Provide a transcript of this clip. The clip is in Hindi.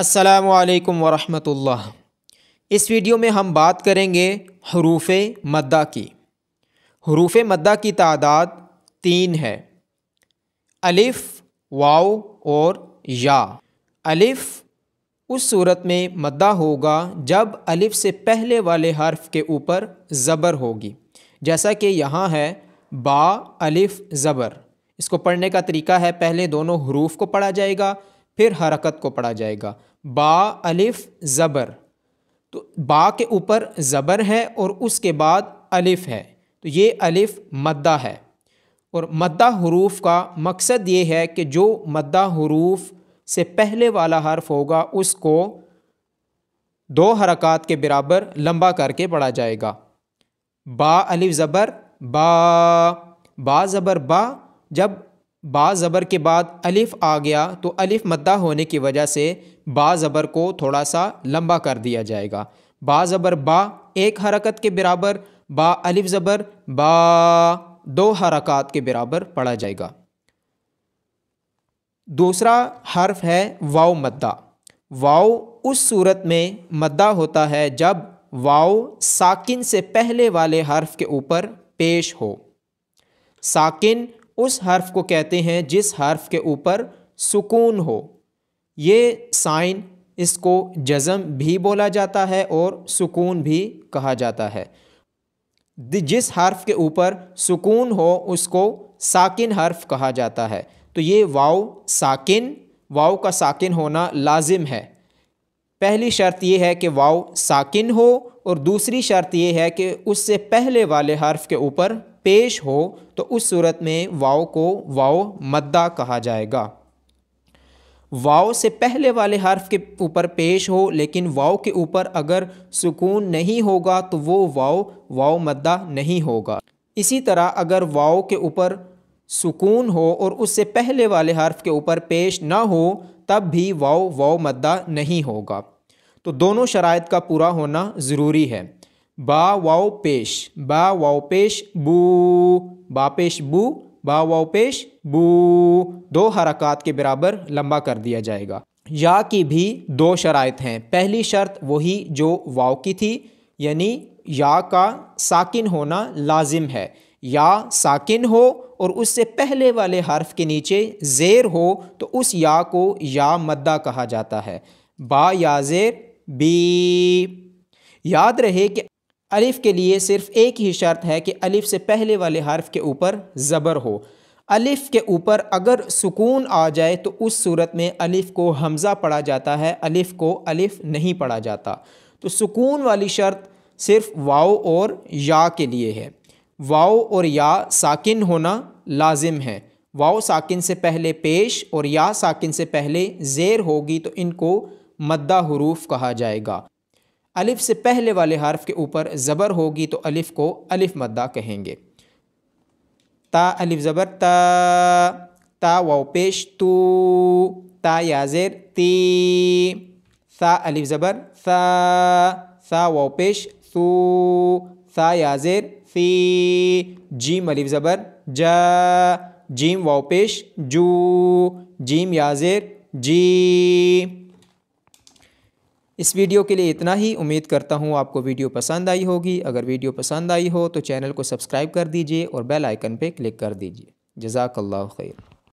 असलकम वरहमतुल्लाह इस वीडियो में हम बात करेंगे हरूफ मद्दा की हरूफ मद्दा की तादाद तीन है अलिफ़ वाओ और या अलिफ़ उस सूरत में मद्दा होगा जब अलिफ़ से पहले वाले हर्फ के ऊपर ज़बर होगी जैसा कि यहाँ है बा अलिफ़ ज़बर इसको पढ़ने का तरीका है पहले दोनों हरूफ को पढ़ा जाएगा फिर हरकत को पढ़ा जाएगा बा अलिफ ज़बर तो बा के ऊपर ज़बर है और उसके बाद अलिफ है तो ये अलिफ मद्दा है और मद्दा हरूफ का मकसद ये है कि जो मद्दा हरूफ से पहले वाला हर्फ होगा उसको दो हरकत के बराबर लंबा करके पढ़ा जाएगा बा अलिफ ज़बर बा बा ज़बर बा जब बा ज़बर के बाद अलिफ़ आ गया तो अलिफ़ मद्दा होने की वजह से बा ज़बर को थोड़ा सा लंबा कर दिया जाएगा बा ज़बर बा एक हरकत के बराबर बा अलिफ़ ज़बर बा दो हरकत के बराबर पढ़ा जाएगा दूसरा हर्फ है वाओ मद्दा वाओ उस सूरत में मद्दा होता है जब वाओ साकिन से पहले वाले हर्फ के ऊपर पेश हो साकिन उस हर्फ को कहते हैं जिस हर्फ के ऊपर सुकून हो ये साइन इसको जज़म भी बोला जाता है और सुकून भी कहा जाता है जिस हर्फ के ऊपर सुकून हो उसको साकिन हर्फ कहा जाता है तो ये वाव साकिन वाव का साकिन होना लाजिम है पहली शर्त यह है कि वाव साकिन हो और दूसरी शर्त यह है कि उससे पहले वाले हर्फ के ऊपर पेश हो तो उस सूरत में वाव को वाव मद्दा कहा जाएगा वाव से पहले वाले हर्फ के ऊपर पेश हो लेकिन वाव के ऊपर अगर सुकून नहीं होगा तो वो वाव वाव मद्दा नहीं होगा इसी तरह अगर वाव के ऊपर सुकून हो और उससे पहले वाले हर्फ के ऊपर पेश ना हो तब भी वाव वाव मद्दा नहीं होगा तो दोनों शराइ का पूरा होना ज़रूरी है बा वाओ पेश बा वाओ पेश बू बा पेश बू बा वाओ पेश बू दो हरकत के बराबर लंबा कर दिया जाएगा या की भी दो शरात हैं पहली शर्त वही जो वाओ की थी यानी या का साकिन होना लाजिम है या साकिन हो और उससे पहले वाले हर्फ के नीचे ज़ेर हो तो उस या को या मद्दा कहा जाता है बा या ज़ेर बी याद रहे कि अलिफ़ के लिए सिर्फ़ एक ही शर्त है कि अलिफ़ से पहले वाले हर्फ के ऊपर ज़बर हो अलिफ़ के ऊपर अगर सुकून आ जाए तो उस सूरत में अलिफ़ को हमज़ा पढ़ा जाता है अलिफ़ को अलिफ़ नहीं पढ़ा जाता तो सुकून वाली शर्त सिर्फ़ वाओ और या के लिए है वाओ और या साकिन होना लाजिम है वाओ साकिन से पहले पेश और या साकिन से पहले ज़ेर होगी तो इनको मद्दा हरूफ कहा जाएगा अलिफ़ से पहले वाले हर्फ के ऊपर ज़बर होगी तो अलिफ़ को अलिफ़ मद्दा कहेंगे ता अलिफ़ ज़बर ता ता वाओ पेश तू ता याजेर ती सा अलिफ़ ज़बर सा सा वाओ पेश तू सा याजेर सी जीम अलिफ़ ज़बर जा जीम वाओ पेश जू जीम याजेर जी इस वीडियो के लिए इतना ही उम्मीद करता हूँ आपको वीडियो पसंद आई होगी अगर वीडियो पसंद आई हो तो चैनल को सब्सक्राइब कर दीजिए और बेल आइकन पर क्लिक कर दीजिए जजाकल्ला खैर